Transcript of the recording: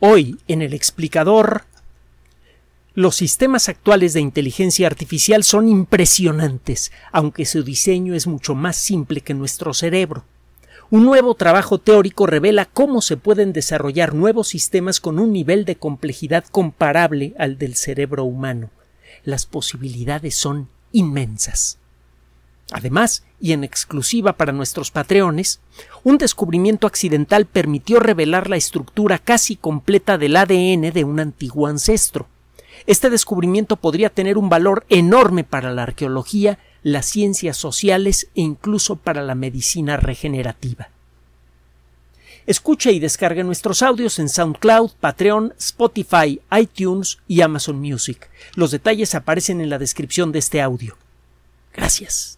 Hoy, en el explicador, los sistemas actuales de inteligencia artificial son impresionantes, aunque su diseño es mucho más simple que nuestro cerebro. Un nuevo trabajo teórico revela cómo se pueden desarrollar nuevos sistemas con un nivel de complejidad comparable al del cerebro humano. Las posibilidades son inmensas. Además, y en exclusiva para nuestros patreones, un descubrimiento accidental permitió revelar la estructura casi completa del ADN de un antiguo ancestro. Este descubrimiento podría tener un valor enorme para la arqueología, las ciencias sociales e incluso para la medicina regenerativa. Escuche y descargue nuestros audios en SoundCloud, Patreon, Spotify, iTunes y Amazon Music. Los detalles aparecen en la descripción de este audio. Gracias.